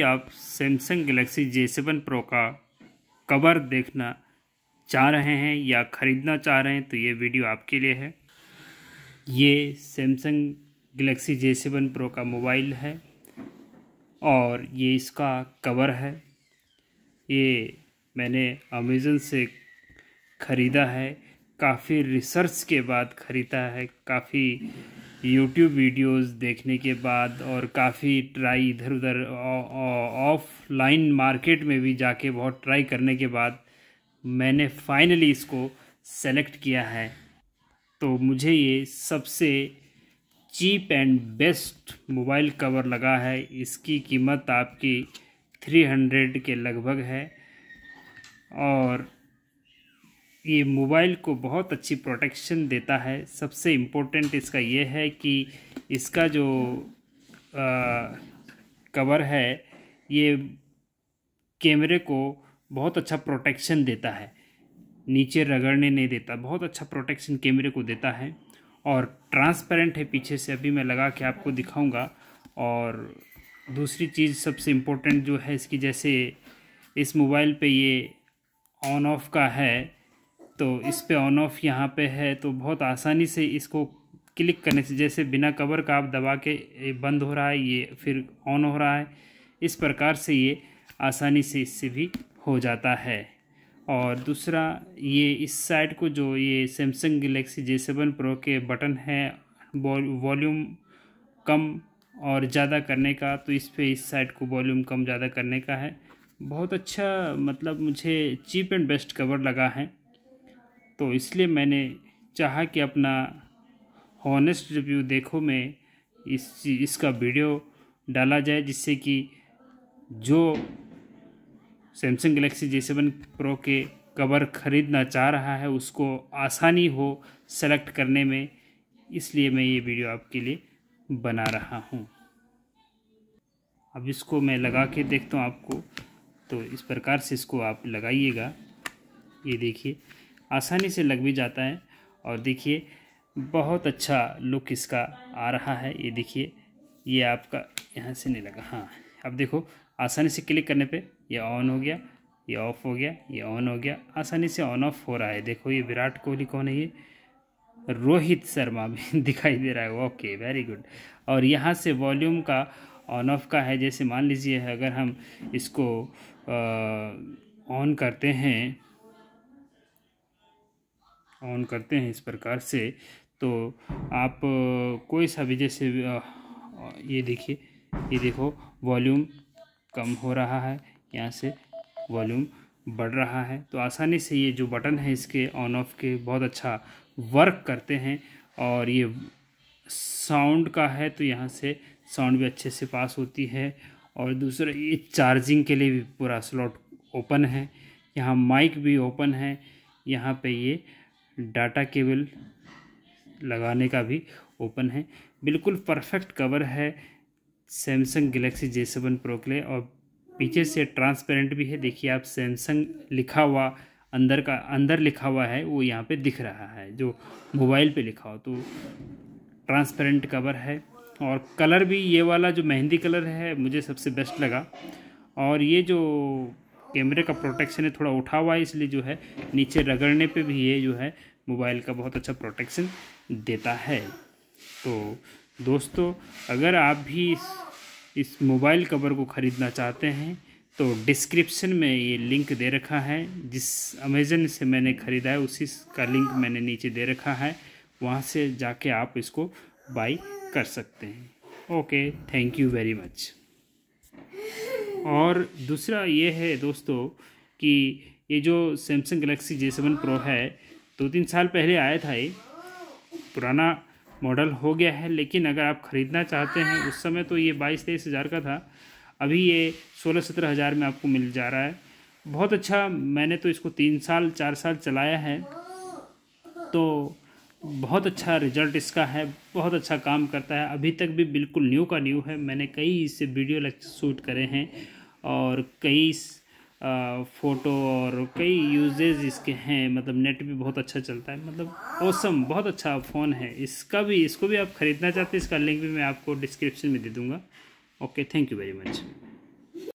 आप Samsung Galaxy J seven Pro का cover देखना चाह रहे हैं या ख़रीदना चाह रहे हैं तो ये वीडियो आपके लिए है ये Samsung Galaxy J seven Pro का मोबाइल है और ये इसका कवर है ये मैंने अमेज़न से ख़रीदा है काफ़ी रिसर्च के बाद ख़रीदा है काफ़ी यूट्यूब वीडियोस देखने के बाद और काफ़ी ट्राई इधर उधर ऑफलाइन मार्केट में भी जाके बहुत ट्राई करने के बाद मैंने फाइनली इसको सेलेक्ट किया है तो मुझे ये सबसे cheap and best mobile cover लगा है इसकी कीमत आपकी 300 के लगभग है और ये मोबाइल को बहुत अच्छी प्रोटेक्शन देता है सबसे इम्पोर्टेंट इसका ये है कि इसका जो आ, कवर है ये कैमरे को बहुत अच्छा प्रोटेक्शन देता है नीचे रगड़ने नहीं देता बहुत अच्छा प्रोटेक्शन कैमरे को देता है और ट्रांसपेरेंट है पीछे से अभी मैं लगा के आपको दिखाऊंगा और दूसरी चीज़ सबसे इम्पोर्टेंट जो है इसकी जैसे इस मोबाइल पे ये ऑन ऑफ का है तो इस पर ऑन ऑफ यहाँ पे है तो बहुत आसानी से इसको क्लिक करने से जैसे बिना कवर का आप दबा के बंद हो रहा है ये फिर ऑन हो रहा है इस प्रकार से ये आसानी से इससे भी हो जाता है और दूसरा ये इस साइड को जो ये Samsung Galaxy J seven pro के बटन है वॉल्यूम कम और ज़्यादा करने का तो इस पर इस साइड को वॉल्यूम कम ज़्यादा करने का है बहुत अच्छा मतलब मुझे चीप एंड बेस्ट कवर लगा है तो इसलिए मैंने चाहा कि अपना हॉनेस्ट रिव्यू देखो में इस इसका वीडियो डाला जाए जिससे कि जो Samsung Galaxy J seven pro के कवर ख़रीदना चाह रहा है उसको आसानी हो सेलेक्ट करने में इसलिए मैं ये वीडियो आपके लिए बना रहा हूँ अब इसको मैं लगा के देखता हूँ आपको तो इस प्रकार से इसको आप लगाइएगा ये देखिए आसानी से लग भी जाता है और देखिए बहुत अच्छा लुक इसका आ रहा है ये देखिए ये आपका यहाँ से नहीं लगा हाँ अब देखो आसानी से क्लिक करने पे ये ऑन हो गया ये ऑफ़ हो गया ये ऑन हो गया आसानी से ऑन ऑफ हो रहा है देखो ये विराट कोहली कौन है ये रोहित शर्मा भी दिखाई दे रहा है ओके वेरी गुड और यहाँ से वॉल्यूम का ऑन ऑफ का है जैसे मान लीजिए अगर हम इसको ऑन करते हैं ऑन करते हैं इस प्रकार से तो आप कोई सा भी जैसे ये देखिए ये देखो वॉल्यूम कम हो रहा है यहाँ से वॉल्यूम बढ़ रहा है तो आसानी से ये जो बटन है इसके ऑन ऑफ के बहुत अच्छा वर्क करते हैं और ये साउंड का है तो यहाँ से साउंड भी अच्छे से पास होती है और दूसरा ये चार्जिंग के लिए भी पूरा स्लॉट ओपन है यहाँ माइक भी ओपन है यहाँ पे ये डाटा केबल लगाने का भी ओपन है बिल्कुल परफेक्ट कवर है Samsung Galaxy J seven pro के लिए और पीछे से ट्रांसपेरेंट भी है देखिए आप सैमसंग लिखा हुआ अंदर का अंदर लिखा हुआ है वो यहाँ पे दिख रहा है जो मोबाइल पे लिखा हो तो ट्रांसपेरेंट कवर है और कलर भी ये वाला जो मेहंदी कलर है मुझे सबसे बेस्ट लगा और ये जो कैमरे का प्रोटेक्शन है थोड़ा उठा हुआ है इसलिए जो है नीचे रगड़ने पे भी ये जो है मोबाइल का बहुत अच्छा प्रोटेक्शन देता है तो दोस्तों अगर आप भी इस, इस मोबाइल कवर को ख़रीदना चाहते हैं तो डिस्क्रिप्शन में ये लिंक दे रखा है जिस अमेज़न से मैंने ख़रीदा है उसी का लिंक मैंने नीचे दे रखा है वहाँ से जाके आप इसको बाई कर सकते हैं okay thank you very much और दूसरा ये है दोस्तों कि ये जो Samsung Galaxy J seven Pro है दो तीन साल पहले आया था ये पुराना मॉडल हो गया है लेकिन अगर आप ख़रीदना चाहते हैं उस समय तो ये बाईस तेईस हज़ार का था अभी ये सोलह सत्रह हज़ार में आपको मिल जा रहा है बहुत अच्छा मैंने तो इसको तीन साल चार साल चलाया है तो बहुत अच्छा रिजल्ट इसका है बहुत अच्छा काम करता है अभी तक भी बिल्कुल न्यू का न्यू है मैंने कई इससे वीडियो लेक्चर शूट करे हैं और कई फ़ोटो और कई यूजेज इसके हैं मतलब नेट भी बहुत अच्छा चलता है मतलब ओसम बहुत अच्छा फ़ोन है इसका भी इसको भी आप ख़रीदना चाहते हैं इसका लिंक भी मैं आपको डिस्क्रिप्शन में दे दूँगा okay thank you very much